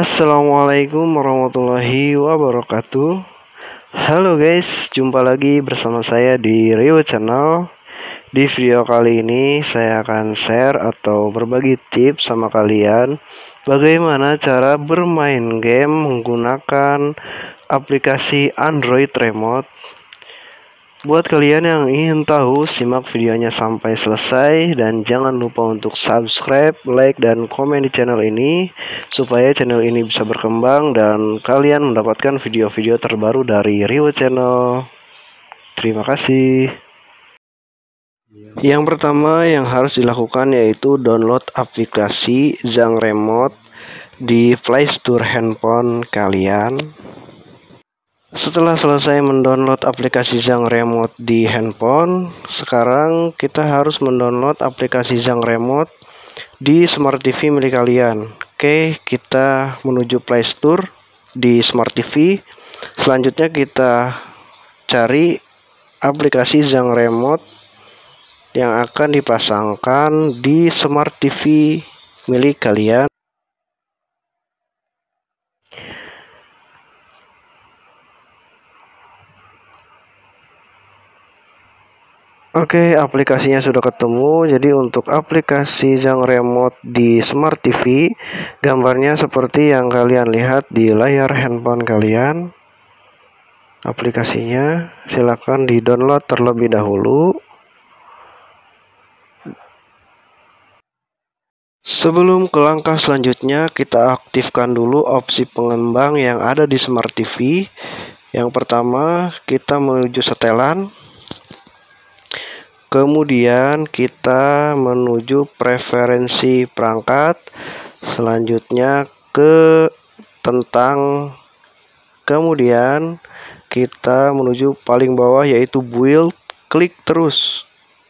Assalamualaikum warahmatullahi wabarakatuh Halo guys, jumpa lagi bersama saya di Rio Channel Di video kali ini saya akan share atau berbagi tips sama kalian Bagaimana cara bermain game menggunakan aplikasi Android Remote Buat kalian yang ingin tahu, simak videonya sampai selesai dan jangan lupa untuk subscribe, like, dan komen di channel ini supaya channel ini bisa berkembang dan kalian mendapatkan video-video terbaru dari Rio Channel. Terima kasih. Yang pertama yang harus dilakukan yaitu download aplikasi Zang Remote di Play Store handphone kalian. Setelah selesai mendownload aplikasi Zhang Remote di handphone, sekarang kita harus mendownload aplikasi Zhang Remote di Smart TV milik kalian. Oke, kita menuju Play Store di Smart TV. Selanjutnya kita cari aplikasi Zhang Remote yang akan dipasangkan di Smart TV milik kalian. Oke, okay, aplikasinya sudah ketemu. Jadi untuk aplikasi yang Remote di Smart TV, gambarnya seperti yang kalian lihat di layar handphone kalian. Aplikasinya silakan di-download terlebih dahulu. Sebelum ke langkah selanjutnya, kita aktifkan dulu opsi pengembang yang ada di Smart TV. Yang pertama, kita menuju setelan. Kemudian kita menuju preferensi perangkat, selanjutnya ke tentang kemudian kita menuju paling bawah yaitu build, klik terus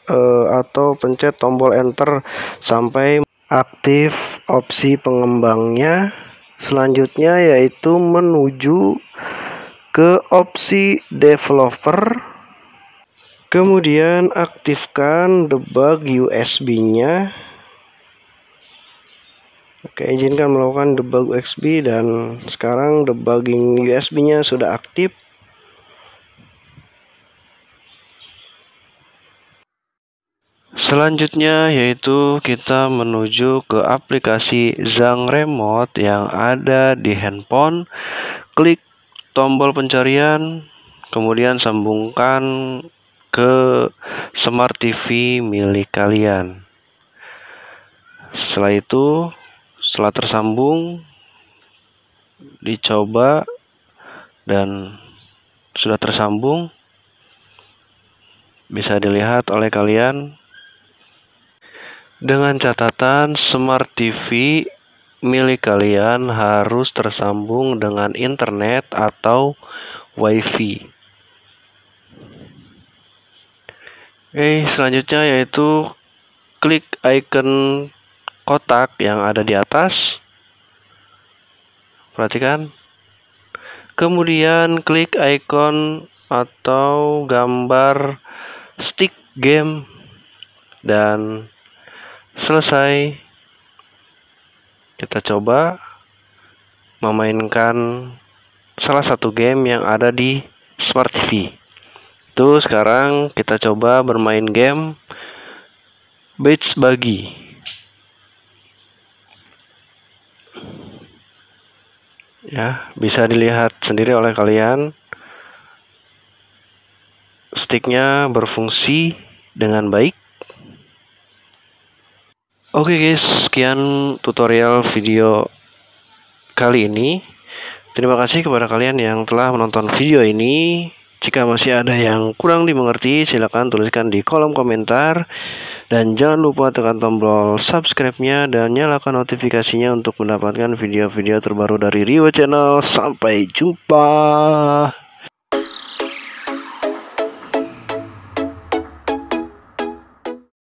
eh, atau pencet tombol enter sampai aktif opsi pengembangnya. Selanjutnya yaitu menuju ke opsi developer Kemudian aktifkan debug USB-nya. Oke, izinkan melakukan debug USB dan sekarang debugging USB-nya sudah aktif. Selanjutnya yaitu kita menuju ke aplikasi Zang Remote yang ada di handphone. Klik tombol pencarian, kemudian sambungkan ke smart TV milik kalian. Setelah itu, setelah tersambung, dicoba dan sudah tersambung, bisa dilihat oleh kalian dengan catatan smart TV milik kalian harus tersambung dengan internet atau WiFi. Oke, eh, selanjutnya yaitu klik icon kotak yang ada di atas. Perhatikan. Kemudian klik icon atau gambar stick game dan selesai. Kita coba memainkan salah satu game yang ada di Smart TV itu sekarang kita coba bermain game Beach Buggy. Ya, bisa dilihat sendiri oleh kalian. Sticknya berfungsi dengan baik. Oke okay guys, sekian tutorial video kali ini. Terima kasih kepada kalian yang telah menonton video ini. Jika masih ada yang kurang dimengerti, silakan tuliskan di kolom komentar. Dan jangan lupa tekan tombol subscribe-nya dan nyalakan notifikasinya untuk mendapatkan video-video terbaru dari Rio Channel. Sampai jumpa.